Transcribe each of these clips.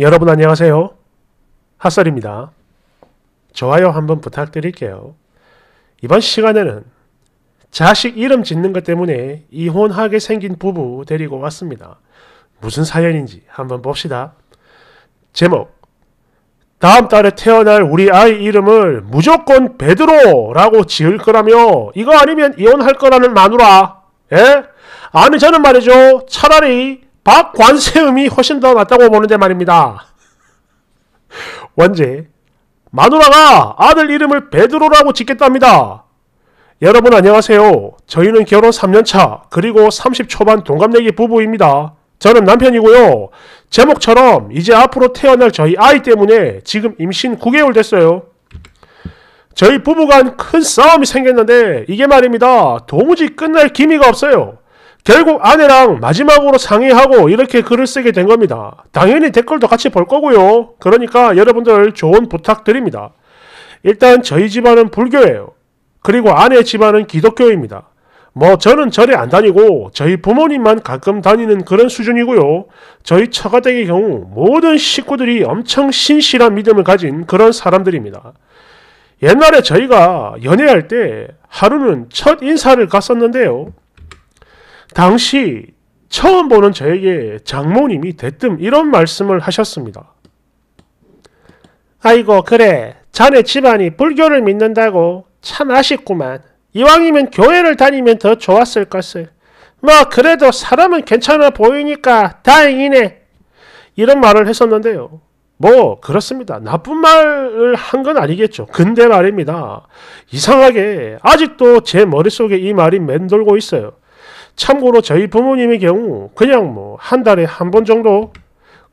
여러분 안녕하세요. 핫설입니다. 좋아요 한번 부탁드릴게요. 이번 시간에는 자식 이름 짓는 것 때문에 이혼하게 생긴 부부 데리고 왔습니다. 무슨 사연인지 한번 봅시다. 제목 다음 달에 태어날 우리 아이 이름을 무조건 베드로라고 지을 거라며 이거 아니면 이혼할 거라는 마누라. 예? 아니 저는 말이죠. 차라리 박관세음이 훨씬 더 낫다고 보는데 말입니다. 원제 마누라가 아들 이름을 베드로라고 짓겠답니다. 여러분 안녕하세요. 저희는 결혼 3년차 그리고 30초반 동갑내기 부부입니다. 저는 남편이고요. 제목처럼 이제 앞으로 태어날 저희 아이 때문에 지금 임신 9개월 됐어요. 저희 부부간 큰 싸움이 생겼는데 이게 말입니다. 도무지 끝날 기미가 없어요. 결국 아내랑 마지막으로 상의하고 이렇게 글을 쓰게 된 겁니다. 당연히 댓글도 같이 볼 거고요. 그러니까 여러분들 좋은 부탁드립니다. 일단 저희 집안은 불교예요. 그리고 아내 집안은 기독교입니다. 뭐 저는 절에 안 다니고 저희 부모님만 가끔 다니는 그런 수준이고요. 저희 처가댁의 경우 모든 식구들이 엄청 신실한 믿음을 가진 그런 사람들입니다. 옛날에 저희가 연애할 때 하루는 첫 인사를 갔었는데요. 당시 처음 보는 저에게 장모님이 대뜸 이런 말씀을 하셨습니다. 아이고 그래 자네 집안이 불교를 믿는다고 참 아쉽구만. 이왕이면 교회를 다니면 더 좋았을 것을. 뭐 그래도 사람은 괜찮아 보이니까 다행이네. 이런 말을 했었는데요. 뭐 그렇습니다. 나쁜 말을 한 건 아니겠죠. 근데 말입니다. 이상하게 아직도 제 머릿속에 이 말이 맴돌고 있어요. 참고로 저희 부모님의 경우 그냥 뭐 한 달에 한 번 정도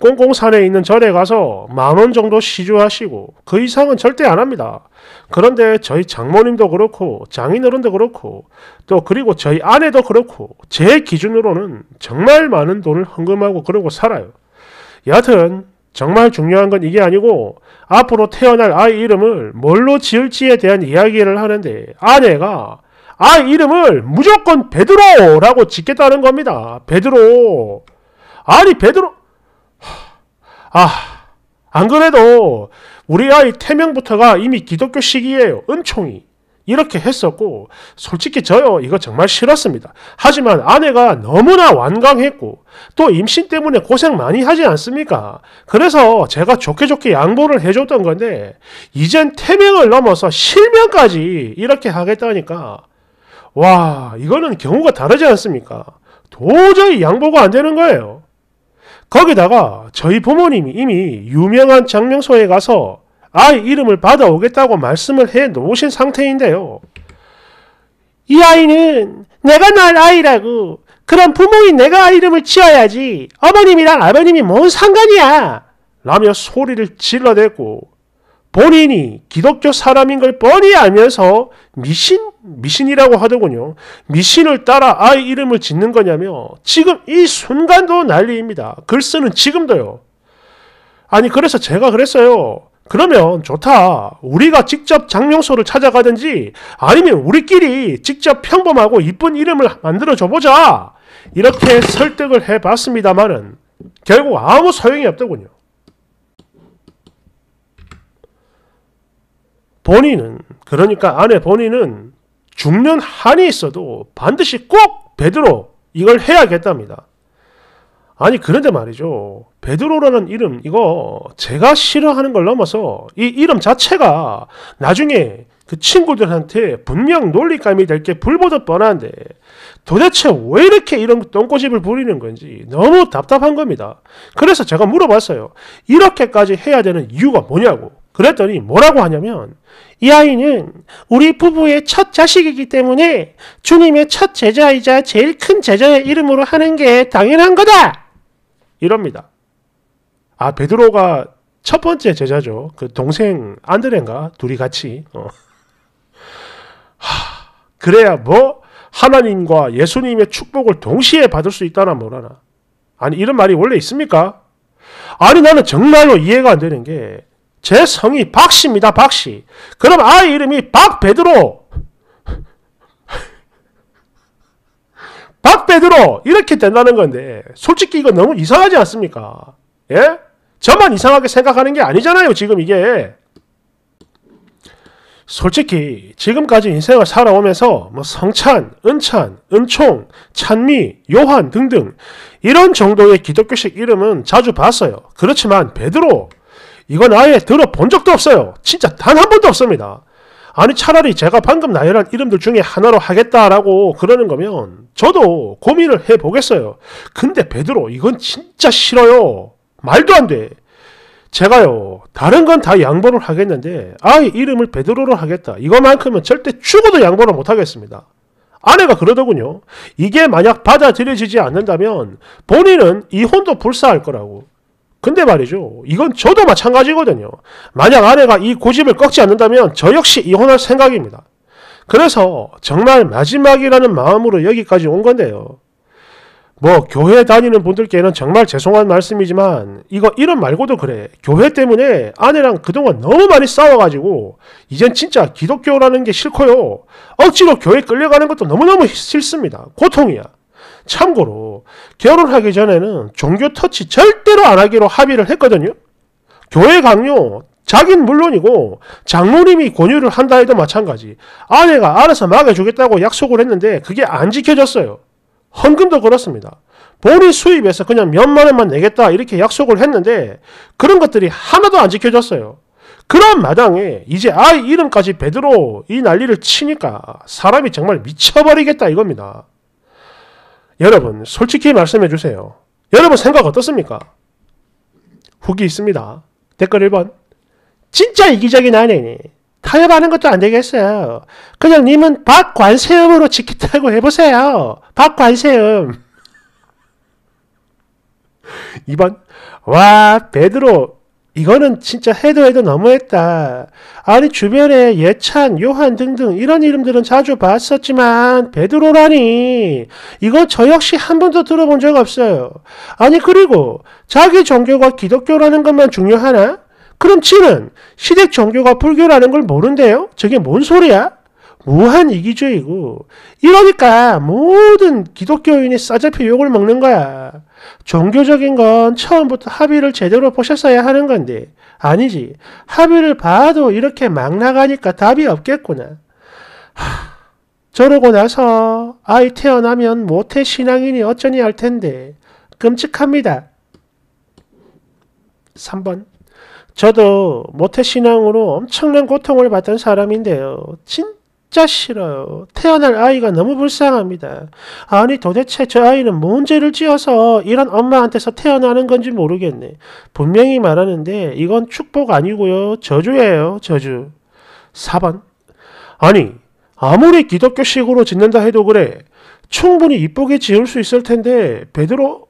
꽁꽁산에 있는 절에 가서 만 원 정도 시주하시고 그 이상은 절대 안 합니다. 그런데 저희 장모님도 그렇고 장인어른도 그렇고 또 그리고 저희 아내도 그렇고 제 기준으로는 정말 많은 돈을 헌금하고 그러고 살아요. 여하튼 정말 중요한 건 이게 아니고 앞으로 태어날 아이 이름을 뭘로 지을지에 대한 이야기를 하는데 아내가 아 이름을 무조건 베드로라고 짓겠다는 겁니다. 베드로. 아니 베드로. 아, 안 그래도 우리 아이 태명부터가 이미 기독교시기에요 은총이. 이렇게 했었고 솔직히 저요 이거 정말 싫었습니다. 하지만 아내가 너무나 완강했고 또 임신 때문에 고생 많이 하지 않습니까? 그래서 제가 좋게 좋게 양보를 해줬던 건데 이젠 태명을 넘어서 실명까지 이렇게 하겠다니까 와, 이거는 경우가 다르지 않습니까? 도저히 양보가 안 되는 거예요. 거기다가 저희 부모님이 이미 유명한 장명소에 가서 아이 이름을 받아오겠다고 말씀을 해 놓으신 상태인데요. 이 아이는 내가 낳은 아이라고 그럼 부모인 내가 이름을 지어야지 어머님이랑 아버님이 뭔 상관이야 라며 소리를 질러대고 본인이 기독교 사람인 걸 뻔히 알면서 미신? 미신이라고 하더군요. 미신을 따라 아이 이름을 짓는 거냐며 지금 이 순간도 난리입니다. 글쓰는 지금도요. 아니 그래서 제가 그랬어요. 그러면 좋다. 우리가 직접 장명소를 찾아가든지 아니면 우리끼리 직접 평범하고 이쁜 이름을 만들어줘 보자. 이렇게 설득을 해봤습니다마는 결국 아무 소용이 없더군요. 본인은 그러니까 아내 본인은 죽는 한이 있어도 반드시 꼭 베드로 이걸 해야겠답니다. 아니 그런데 말이죠. 베드로라는 이름 이거 제가 싫어하는 걸 넘어서 이 이름 자체가 나중에 그 친구들한테 분명 논리감이 될 게 불보듯 뻔한데 도대체 왜 이렇게 이런 똥꼬집을 부리는 건지 너무 답답한 겁니다. 그래서 제가 물어봤어요. 이렇게까지 해야 되는 이유가 뭐냐고. 그랬더니 뭐라고 하냐면 이 아이는 우리 부부의 첫 자식이기 때문에 주님의 첫 제자이자 제일 큰 제자의 이름으로 하는 게 당연한 거다. 이럽니다. 아 베드로가 첫 번째 제자죠. 그 동생 안드레인가 둘이 같이. 어. 하, 그래야 뭐 하나님과 예수님의 축복을 동시에 받을 수 있다나 뭐라나. 아니 이런 말이 원래 있습니까? 아니 나는 정말로 이해가 안 되는 게제 성이 박씨입니다. 박씨. 그럼 아이 이름이 박베드로. 박베드로 이렇게 된다는 건데 솔직히 이거 너무 이상하지 않습니까? 예? 저만 이상하게 생각하는 게 아니잖아요. 지금 이게. 솔직히 지금까지 인생을 살아오면서 뭐 성찬, 은찬, 은총, 찬미, 요한 등등 이런 정도의 기독교식 이름은 자주 봤어요. 그렇지만 베드로, 이건 아예 들어본 적도 없어요. 진짜 단 한 번도 없습니다. 아니 차라리 제가 방금 나열한 이름들 중에 하나로 하겠다라고 그러는 거면 저도 고민을 해보겠어요. 근데 베드로 이건 진짜 싫어요. 말도 안 돼. 제가요 다른 건 다 양보를 하겠는데 아이 이름을 베드로로 하겠다. 이거만큼은 절대 죽어도 양보를 못하겠습니다. 아내가 그러더군요. 이게 만약 받아들여지지 않는다면 본인은 이혼도 불사할 거라고. 근데 말이죠. 이건 저도 마찬가지거든요. 만약 아내가 이 고집을 꺾지 않는다면 저 역시 이혼할 생각입니다. 그래서 정말 마지막이라는 마음으로 여기까지 온 건데요. 뭐 교회 다니는 분들께는 정말 죄송한 말씀이지만 이거 이런 말고도 그래. 교회 때문에 아내랑 그동안 너무 많이 싸워가지고 이젠 진짜 기독교라는 게 싫고요. 억지로 교회 끌려가는 것도 너무너무 싫습니다. 고통이야. 참고로 결혼하기 전에는 종교 터치 절대로 안 하기로 합의를 했거든요. 교회 강요, 자긴 물론이고 장모님이 권유를 한다 해도 마찬가지. 아내가 알아서 막아주겠다고 약속을 했는데 그게 안 지켜졌어요. 헌금도 그렇습니다. 본인 수입에서 그냥 몇만 원만 내겠다 이렇게 약속을 했는데 그런 것들이 하나도 안 지켜졌어요. 그런 마당에 이제 아이 이름까지 베드로 이 난리를 치니까 사람이 정말 미쳐버리겠다 이겁니다. 여러분 솔직히 말씀해 주세요. 여러분 생각 어떻습니까? 후기 있습니다. 댓글 1번 진짜 이기적인 아내니 타협하는 것도 안 되겠어요. 그냥 님은 박관세음으로 지키타고 해보세요. 박관세음 2번 와 베드로 이거는 진짜 헤드웨이도 너무했다. 아니 주변에 예찬, 요한 등등 이런 이름들은 자주 봤었지만 베드로라니 이거 저 역시 한 번도 들어본 적 없어요. 아니 그리고 자기 종교가 기독교라는 것만 중요하나? 그럼 치는 시댁 종교가 불교라는 걸 모른대요? 저게 뭔 소리야? 무한 이기주의고 이러니까 모든 기독교인이 싸잡히 욕을 먹는 거야. 종교적인 건 처음부터 합의를 제대로 보셨어야 하는 건데 아니지 합의를 봐도 이렇게 막 나가니까 답이 없겠구나. 하, 저러고 나서 아이 태어나면 모태 신앙인이 어쩌니 할 텐데 끔찍합니다. 3번 저도 모태신앙으로 엄청난 고통을 받던 사람인데요. 진 진짜 싫어요. 태어날 아이가 너무 불쌍합니다. 아니 도대체 저 아이는 뭔 죄를 지어서 이런 엄마한테서 태어나는 건지 모르겠네. 분명히 말하는데 이건 축복 아니고요. 저주예요. 저주. 4번. 아니 아무리 기독교식으로 짓는다 해도 그래. 충분히 이쁘게 지을 수 있을 텐데 베드로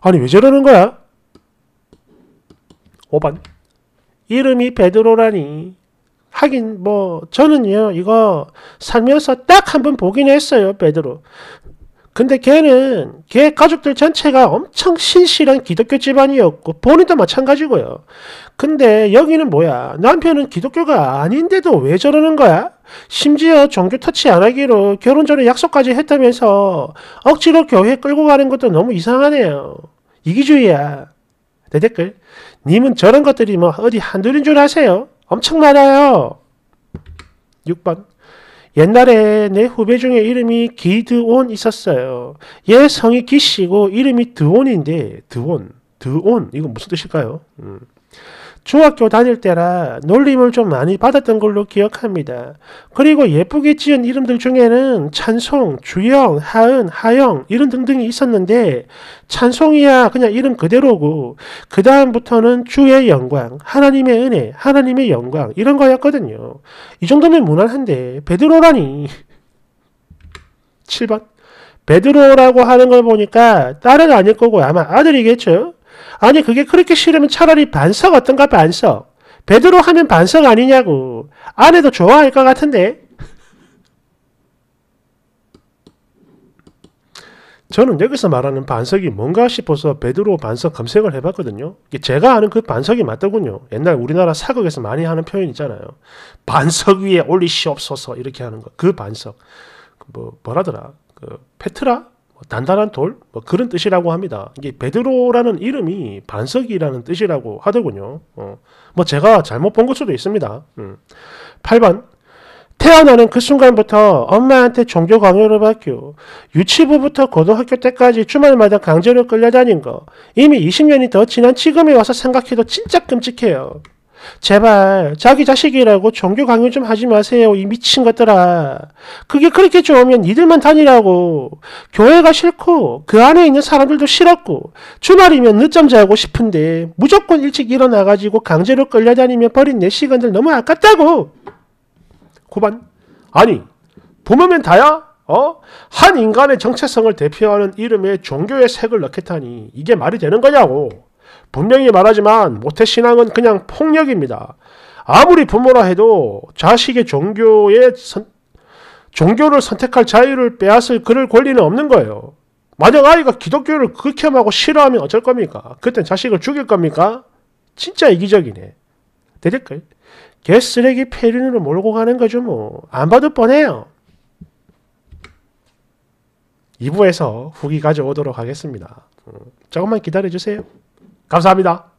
아니 왜 저러는 거야? 5번. 이름이 베드로라니. 하긴 뭐 저는요 이거 살면서 딱 한 번 보긴 했어요 베드로 근데 걔는 걔 가족들 전체가 엄청 신실한 기독교 집안이었고 본인도 마찬가지고요. 근데 여기는 뭐야? 남편은 기독교가 아닌데도 왜 저러는 거야? 심지어 종교 터치 안 하기로 결혼 전에 약속까지 했다면서 억지로 교회 끌고 가는 것도 너무 이상하네요. 이기주의야. 내 댓글. 님은 저런 것들이 뭐 어디 한둘인 줄 아세요? 엄청 많아요. 6번. 옛날에 내 후배 중에 이름이 기드온 있었어요. 얘 성이 기씨고 이름이 드온인데 드온, 드온 이거 무슨 뜻일까요? 음. 중학교 다닐 때라 놀림을 좀 많이 받았던 걸로 기억합니다. 그리고 예쁘게 지은 이름들 중에는 찬송, 주영, 하은, 하영 이런 등등이 있었는데 찬송이야 그냥 이름 그대로고 그 다음부터는 주의 영광, 하나님의 은혜, 하나님의 영광 이런 거였거든요. 이 정도면 무난한데 베드로라니 7번 베드로라고 하는 걸 보니까 딸은 아닐 거고 아마 아들이겠죠. 아니 그게 그렇게 싫으면 차라리 반석 어떤가 반석. 베드로 하면 반석 아니냐고. 아내도 좋아할 것 같은데. 저는 여기서 말하는 반석이 뭔가 싶어서 베드로 반석 검색을 해봤거든요. 제가 아는 그 반석이 맞더군요. 옛날 우리나라 사극에서 많이 하는 표현 있잖아요. 반석 위에 올리시옵소서 이렇게 하는 거. 그 반석. 그 뭐, 뭐라더라? 그, 페트라? 뭐 단단한 돌 뭐 그런 뜻이라고 합니다. 이게 베드로라는 이름이 반석이라는 뜻이라고 하더군요. 어, 뭐 제가 잘못 본걸 수도 있습니다. 음. 8번 태어나는 그 순간부터 엄마한테 종교 강요를 받고 유치부부터 고등학교 때까지 주말마다 강제로 끌려다닌 거 이미 20년이 더 지난 지금에 와서 생각해도 진짜 끔찍해요. 제발 자기 자식이라고 종교 강요 좀 하지 마세요. 이 미친 것들아. 그게 그렇게 좋으면 니들만 다니라고. 교회가 싫고 그 안에 있는 사람들도 싫었고 주말이면 늦잠 자고 싶은데 무조건 일찍 일어나가지고 강제로 끌려다니며 버린 내 시간들 너무 아깝다고. 9반 아니 부모면 다야? 어? 한 인간의 정체성을 대표하는 이름에 종교의 색을 넣겠다니 이게 말이 되는 거냐고. 분명히 말하지만 모태신앙은 그냥 폭력입니다. 아무리 부모라 해도 자식의 종교에 선, 종교를 선택할 자유를 빼앗을 그럴 권리는 없는 거예요. 만약 아이가 기독교를 극혐하고 싫어하면 어쩔 겁니까? 그땐 자식을 죽일 겁니까? 진짜 이기적이네. 대댓글. 개쓰레기 페륜으로 몰고 가는 거죠 뭐. 안 봐도 뻔해요. 2부에서 후기 가져오도록 하겠습니다. 어, 조금만 기다려주세요. 감사합니다.